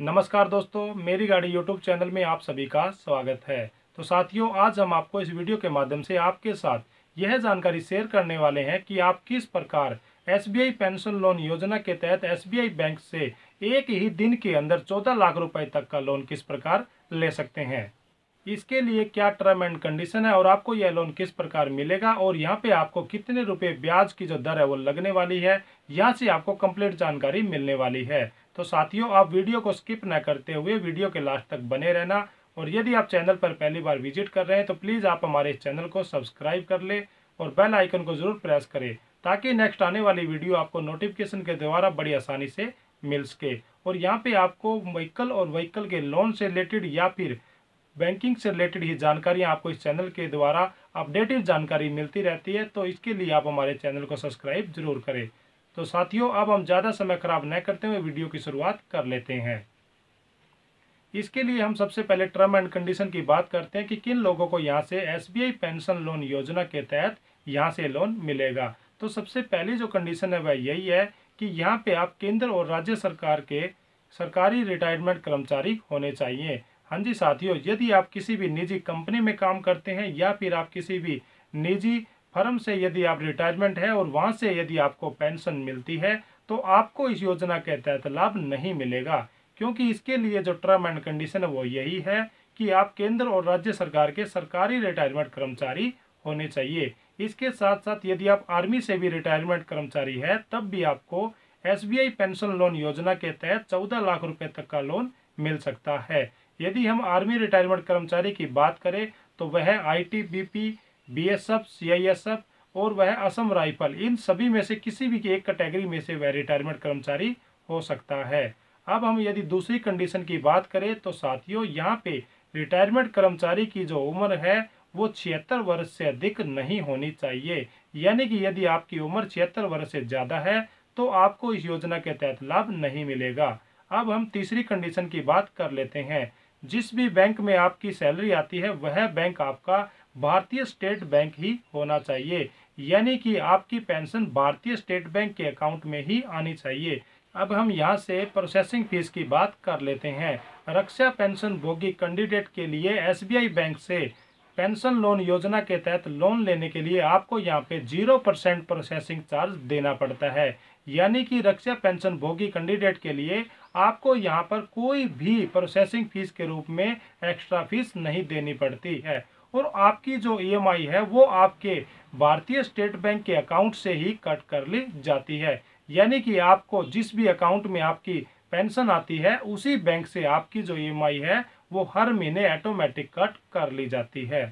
नमस्कार दोस्तों मेरी गाड़ी यूट्यूब चैनल में आप सभी का स्वागत है तो साथियों आज हम आपको इस वीडियो के माध्यम से आपके साथ यह जानकारी शेयर करने वाले हैं कि आप किस प्रकार एस पेंशन लोन योजना के तहत एस बैंक से एक ही दिन के अंदर चौदह लाख रुपए तक का लोन किस प्रकार ले सकते हैं इसके लिए क्या टर्म एंड कंडीशन है और आपको यह लोन किस प्रकार मिलेगा और यहाँ पे आपको कितने रुपए ब्याज की जो दर है वो लगने वाली है यहाँ से आपको कंप्लीट जानकारी मिलने वाली है तो साथियों आप वीडियो को स्किप न करते हुए वीडियो के लास्ट तक बने रहना और यदि आप चैनल पर पहली बार विजिट कर रहे हैं तो प्लीज़ आप हमारे चैनल को सब्सक्राइब कर ले और बेल आइकन को ज़रूर प्रेस करें ताकि नेक्स्ट आने वाली वीडियो आपको नोटिफिकेशन के द्वारा बड़ी आसानी से मिल सके और यहाँ पे आपको व्हीकल और व्हीकल के लोन से रिलेटेड या फिर बैंकिंग से रिलेटेड ही जानकारियाँ आपको इस चैनल के द्वारा अपडेटेड जानकारी मिलती रहती है तो इसके लिए आप हमारे चैनल को सब्सक्राइब जरूर करें तो साथियों अब हम ज़्यादा समय खराब न करते हुए वीडियो की शुरुआत कर लेते हैं इसके लिए हम सबसे पहले टर्म एंड कंडीशन की बात करते हैं कि किन लोगों को यहाँ से एसबीआई पेंशन लोन योजना के तहत यहाँ से लोन मिलेगा तो सबसे पहली जो कंडीशन है वह यही है कि यहाँ पे आप केंद्र और राज्य सरकार के सरकारी रिटायरमेंट कर्मचारी होने चाहिए हाँ जी साथियों यदि आप किसी भी निजी कंपनी में काम करते हैं या फिर आप किसी भी निजी फर्म से यदि आप रिटायरमेंट है और वहाँ से यदि आपको पेंशन मिलती है तो आपको इस योजना के तहत लाभ नहीं मिलेगा क्योंकि इसके लिए जो टर्म एंड कंडीशन है वो यही है कि आप केंद्र और राज्य सरकार के सरकारी रिटायरमेंट कर्मचारी होने चाहिए इसके साथ साथ यदि आप आर्मी से भी रिटायरमेंट कर्मचारी है तब भी आपको एस पेंशन लोन योजना के तहत चौदह लाख रुपये तक का लोन मिल सकता है यदि हम आर्मी रिटायरमेंट कर्मचारी की बात करें तो वह I T B P BSF CISF और वह असम राइफल इन सभी में से किसी भी एक कैटेगरी में से वह रिटायरमेंट कर्मचारी हो सकता है अब हम यदि दूसरी कंडीशन की बात करें तो साथियों यहाँ पे रिटायरमेंट कर्मचारी की जो उम्र है वो छिहत्तर वर्ष से अधिक नहीं होनी चाहिए यानी कि यदि आपकी उम्र छिहत्तर वर्ष से ज़्यादा है तो आपको इस योजना के तहत लाभ नहीं मिलेगा अब हम तीसरी कंडीशन की बात कर लेते हैं जिस भी बैंक में आपकी सैलरी आती है वह बैंक आपका भारतीय स्टेट बैंक ही होना चाहिए यानी कि आपकी पेंशन भारतीय स्टेट बैंक के अकाउंट में ही आनी चाहिए अब हम यहाँ से प्रोसेसिंग फीस की बात कर लेते हैं रक्षा पेंशन भोगी कैंडिडेट के लिए एसबीआई बैंक से पेंशन लोन योजना के तहत लोन लेने के लिए आपको यहाँ पे जीरो परसेंट प्रोसेसिंग चार्ज देना पड़ता है यानी कि रक्षा पेंशन भोगी कैंडिडेट के लिए आपको यहाँ पर कोई भी प्रोसेसिंग फीस के रूप में एक्स्ट्रा फीस नहीं देनी पड़ती है और आपकी जो ई e है वो आपके भारतीय स्टेट बैंक के अकाउंट से ही कट कर ली जाती है यानी कि आपको जिस भी अकाउंट में आपकी पेंशन आती है उसी बैंक से आपकी जो ई e है वो हर महीने ऑटोमेटिक कट कर ली जाती है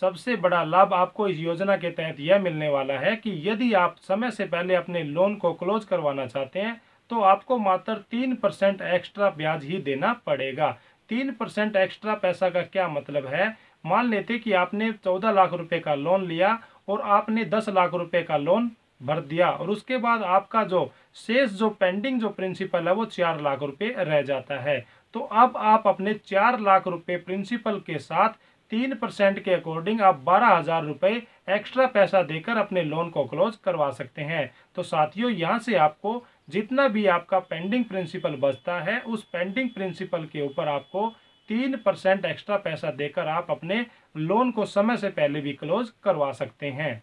सबसे बड़ा लाभ आपको इस योजना के तहत यह मिलने वाला है कि यदि आप समय से पहले अपने लोन को क्लोज करवाना चाहते हैं तो आपको मात्र तीन परसेंट एक्स्ट्रा ब्याज ही देना पड़ेगा तीन परसेंट एक्स्ट्रा पैसा का क्या मतलब है मान लेते कि आपने चौदह लाख रुपए का लोन लिया और आपने दस लाख रुपए का लोन भर दिया और उसके बाद आपका जो शेष जो पेंडिंग जो प्रिंसिपल है वो चार लाख रुपए रह जाता है तो अब आप अपने चार लाख रुपए प्रिंसिपल के साथ तीन परसेंट के अकॉर्डिंग आप बारह हजार रुपये एक्स्ट्रा पैसा देकर अपने लोन को क्लोज करवा सकते हैं तो साथियों यहाँ से आपको जितना भी आपका पेंडिंग प्रिंसिपल बचता है उस पेंडिंग प्रिंसिपल के ऊपर आपको तीन परसेंट एक्स्ट्रा पैसा देकर आप अपने लोन को समय से पहले भी क्लोज करवा सकते हैं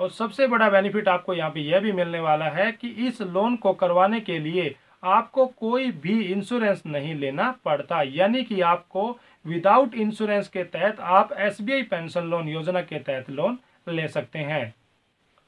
और सबसे बड़ा बेनिफिट आपको यहाँ पे यह भी मिलने वाला है कि इस लोन को करवाने के लिए आपको कोई भी इंश्योरेंस नहीं लेना पड़ता यानी कि आपको विदाउट इंश्योरेंस के तहत आप एसबीआई पेंशन लोन योजना के तहत लोन ले सकते हैं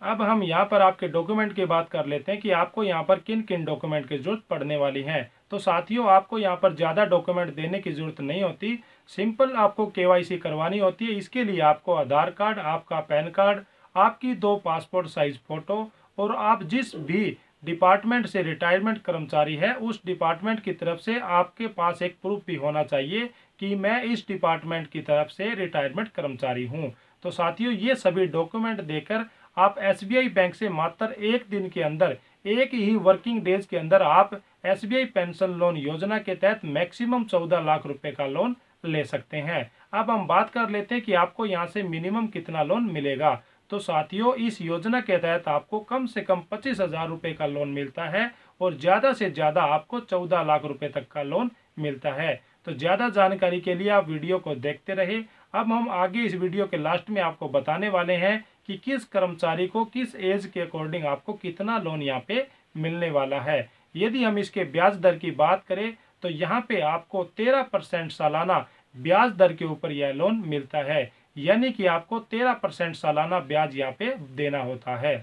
अब हम यहाँ पर आपके डॉक्यूमेंट की बात कर लेते हैं कि आपको यहाँ पर किन किन डॉक्यूमेंट की जरूरत पड़ने वाली है तो साथियों आपको यहाँ पर ज़्यादा डॉक्यूमेंट देने की ज़रूरत नहीं होती सिंपल आपको केवाईसी करवानी होती है इसके लिए आपको आधार कार्ड आपका पैन कार्ड आपकी दो पासपोर्ट साइज़ फ़ोटो और आप जिस भी डिपार्टमेंट से रिटायरमेंट कर्मचारी है उस डिपार्टमेंट की तरफ से आपके पास एक प्रूफ भी होना चाहिए कि मैं इस डिपार्टमेंट की तरफ से रिटायरमेंट कर्मचारी हूँ तो साथियों ये सभी डॉक्यूमेंट देकर आप एसबीआई बैंक से मात्र एक दिन के अंदर एक ही वर्किंग डेज के अंदर आप एसबीआई पेंशन लोन योजना के तहत मैक्सिमम चौदह लाख रुपए का लोन ले सकते हैं अब हम बात कर लेते हैं कि आपको यहाँ से मिनिमम कितना लोन मिलेगा तो साथियों इस योजना के तहत आपको कम से कम पच्चीस हजार रुपये का लोन मिलता है और ज़्यादा से ज़्यादा आपको चौदह लाख रुपये तक का लोन मिलता है तो ज़्यादा जानकारी के लिए आप वीडियो को देखते रहे अब हम आगे इस वीडियो के लास्ट में आपको बताने वाले हैं कि किस कर्मचारी को किस एज के अकॉर्डिंग आपको कितना लोन यहाँ पे मिलने वाला है यदि हम इसके ब्याज दर की बात करें तो यहाँ पे आपको तेरह परसेंट सालाना ब्याज दर के ऊपर यह लोन मिलता है यानी कि आपको तेरह परसेंट सालाना ब्याज यहाँ पे देना होता है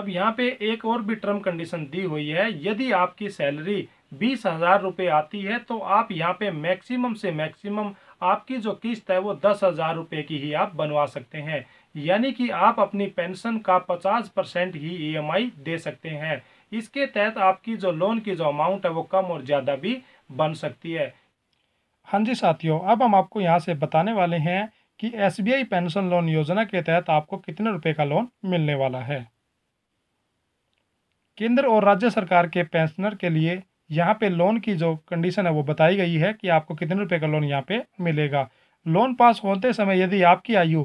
अब यहाँ पे एक और भी टर्म कंडीशन दी हुई है यदि आपकी सैलरी बीस हज़ार रुपये आती है तो आप यहाँ पे मैक्सिमम से मैक्सिमम आपकी जो किस्त है वो दस हज़ार रुपये की ही आप बनवा सकते हैं यानी कि आप अपनी पेंशन का पचास परसेंट ही ईएमआई e दे सकते हैं इसके तहत आपकी जो लोन की जो अमाउंट है वो कम और ज़्यादा भी बन सकती है हाँ जी साथियों अब हम आपको यहाँ से बताने वाले हैं कि एस पेंशन लोन योजना के तहत आपको कितने रुपए का लोन मिलने वाला है केंद्र और राज्य सरकार के पेंशनर के लिए यहाँ पे लोन की जो कंडीशन है वो बताई गई है कि आपको कितने रुपए का लोन यहाँ पे मिलेगा लोन पास होते समय यदि आपकी आयु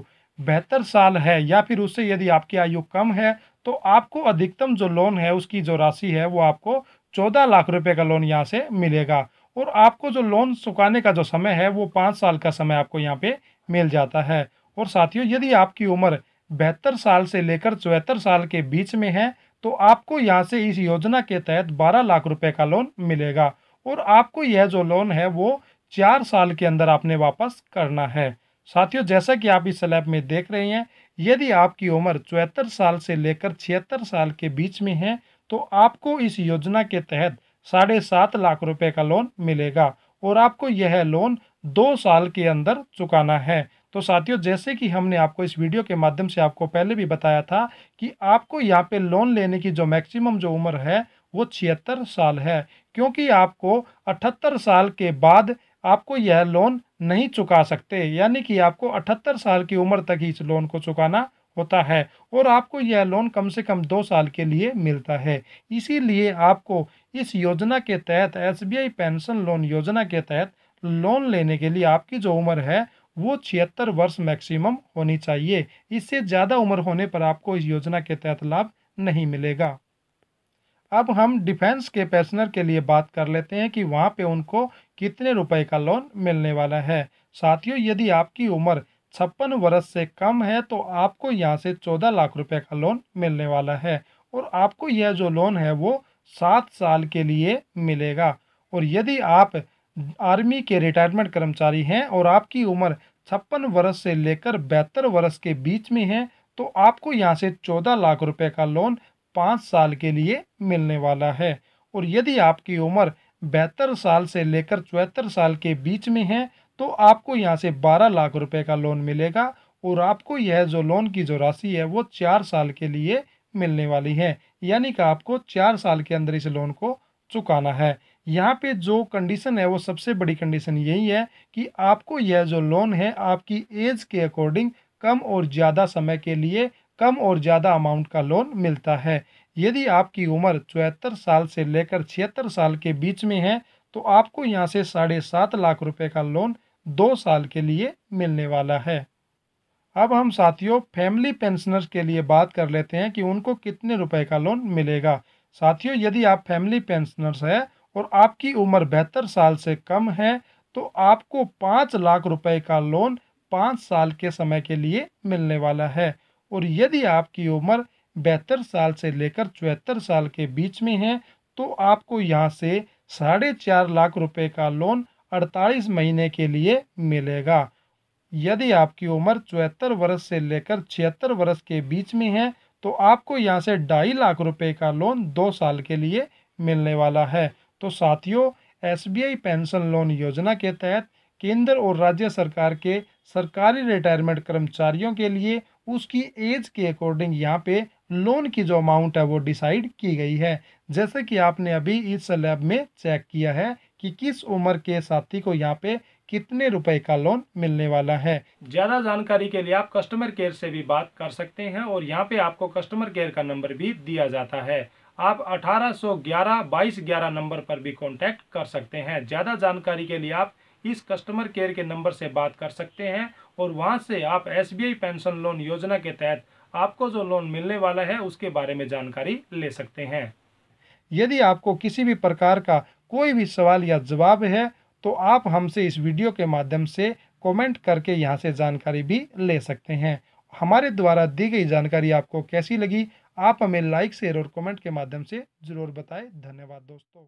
बेहतर साल है या फिर उससे यदि आपकी आयु कम है तो आपको अधिकतम जो लोन है उसकी जो राशि है वो आपको चौदह लाख रुपये का लोन यहाँ से मिलेगा और आपको जो लोन चुकाने का जो समय है वो पाँच साल का समय आपको यहाँ पे मिल जाता है और साथियों यदि आपकी उम्र बहत्तर साल से लेकर चौहत्तर साल के बीच में है तो आपको यहाँ से इस योजना के तहत बारह लाख रुपये का लोन मिलेगा और आपको यह जो लोन है वो चार साल के अंदर आपने वापस करना है साथियों जैसा कि आप इस स्लैब में देख रहे हैं यदि आपकी उम्र चौहत्तर साल से लेकर छिहत्तर साल के बीच में है तो आपको इस योजना के तहत साढ़े सात लाख रुपए का लोन मिलेगा और आपको यह लोन दो साल के अंदर चुकाना है तो साथियों जैसे कि हमने आपको इस वीडियो के माध्यम से आपको पहले भी बताया था कि आपको यहाँ पे लोन लेने की जो मैक्सिमम जो उम्र है वो छिहत्तर साल है क्योंकि आपको अठहत्तर साल के बाद आपको यह लोन नहीं चुका सकते यानी कि आपको अठहत्तर साल की उम्र तक ही इस लोन को चुकाना होता है और आपको यह लोन कम से कम दो साल के लिए मिलता है इसीलिए आपको इस योजना के तहत एसबीआई पेंशन लोन योजना के तहत लोन लेने के लिए आपकी जो उम्र है वो छिहत्तर वर्ष मैक्सिमम होनी चाहिए इससे ज़्यादा उम्र होने पर आपको इस योजना के तहत लाभ नहीं मिलेगा अब हम डिफेंस के पेंशनर के लिए बात कर लेते हैं कि वहाँ पे उनको कितने रुपए का लोन मिलने वाला है साथियों यदि आपकी उम्र छप्पन वर्ष से कम है तो आपको यहाँ से चौदह लाख रुपए का लोन मिलने वाला है और आपको यह जो लोन है वो सात साल के लिए मिलेगा और यदि आप आर्मी के रिटायरमेंट कर्मचारी हैं और आपकी उम्र छप्पन वर्ष से लेकर बहत्तर वर्ष के बीच में है तो आपको यहाँ से चौदह लाख रुपए का लोन पाँच साल के लिए मिलने वाला है और यदि आपकी उम्र बहत्तर साल से लेकर चौहत्तर साल के बीच में है तो आपको यहाँ से बारह लाख रुपए का लोन मिलेगा और आपको यह जो लोन की जो राशि है वो चार साल के लिए मिलने वाली है यानी कि आपको चार साल के अंदर इस लोन को चुकाना है यहाँ पे जो कंडीशन है वो सबसे बड़ी कंडीशन यही है कि आपको यह जो लोन है आपकी एज के अकॉर्डिंग कम और ज़्यादा समय के लिए कम और ज़्यादा अमाउंट का लोन मिलता है यदि आपकी उम्र चौहत्तर साल से लेकर छिहत्तर साल के बीच में है तो आपको यहाँ से साढ़े सात लाख रुपए का लोन दो साल के लिए मिलने वाला है अब हम साथियों फैमिली पेंशनर्स के लिए बात कर लेते हैं कि उनको कितने रुपए का लोन मिलेगा साथियों यदि आप फैमिली पेंशनर्स हैं और आपकी उम्र बहत्तर साल से कम है तो आपको पाँच लाख रुपए का लोन पाँच साल के समय के लिए मिलने वाला है और यदि आपकी उम्र बहत्तर साल से लेकर चौहत्तर साल के बीच में है तो आपको यहाँ से साढ़े चार लाख रुपए का लोन अड़तालीस महीने के लिए मिलेगा यदि आपकी उम्र चौहत्तर वर्ष से लेकर छिहत्तर वर्ष के बीच में है तो आपको यहाँ से ढाई लाख रुपए का लोन दो साल के लिए मिलने वाला है तो साथियों एसबीआई पेंशन लोन योजना के तहत केंद्र और राज्य सरकार के सरकारी रिटायरमेंट कर्मचारियों के लिए उसकी एज के अकॉर्डिंग यहाँ पे लोन की जो अमाउंट है वो डिसाइड की गई है जैसे कि आपने अभी इस लैब में चेक किया है कि किस उम्र के साथी को यहाँ पे कितने रुपए का लोन मिलने वाला है ज़्यादा जानकारी के लिए आप कस्टमर केयर से भी बात कर सकते हैं और यहाँ पे आपको कस्टमर केयर का नंबर भी दिया जाता है आप 1811 2211 नंबर पर भी कांटेक्ट कर सकते हैं ज़्यादा जानकारी के लिए आप इस कस्टमर केयर के नंबर से बात कर सकते हैं और वहाँ से आप एस पेंशन लोन योजना के तहत आपको जो लोन मिलने वाला है उसके बारे में जानकारी ले सकते हैं यदि आपको किसी भी प्रकार का कोई भी सवाल या जवाब है तो आप हमसे इस वीडियो के माध्यम से कमेंट करके यहाँ से जानकारी भी ले सकते हैं हमारे द्वारा दी गई जानकारी आपको कैसी लगी आप हमें लाइक शेयर और कमेंट के माध्यम से ज़रूर बताएं धन्यवाद दोस्तों